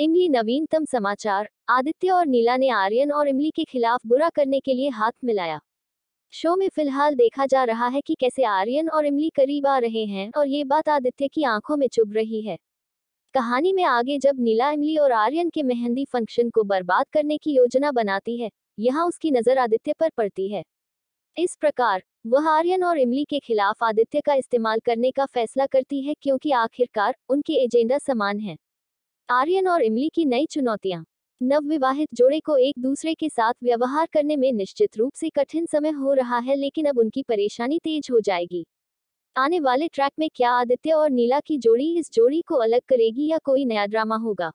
इमली नवीनतम समाचार आदित्य और नीला ने आर्यन और इमली के खिलाफ बुरा करने के लिए हाथ मिलाया शो में फिलहाल देखा जा रहा है कि कैसे आर्यन और इमली करीब आ रहे हैं और ये बात आदित्य की आंखों में चुभ रही है कहानी में आगे जब नीला इमली और आर्यन के मेहंदी फंक्शन को बर्बाद करने की योजना बनाती है यहाँ उसकी नजर आदित्य पर पड़ती है इस प्रकार वह आर्यन और इमली के खिलाफ आदित्य का इस्तेमाल करने का फैसला करती है क्योंकि आखिरकार उनके एजेंडा समान है आर्यन और इमली की नई चुनौतियां नवविवाहित जोड़े को एक दूसरे के साथ व्यवहार करने में निश्चित रूप से कठिन समय हो रहा है लेकिन अब उनकी परेशानी तेज हो जाएगी आने वाले ट्रैक में क्या आदित्य और नीला की जोड़ी इस जोड़ी को अलग करेगी या कोई नया ड्रामा होगा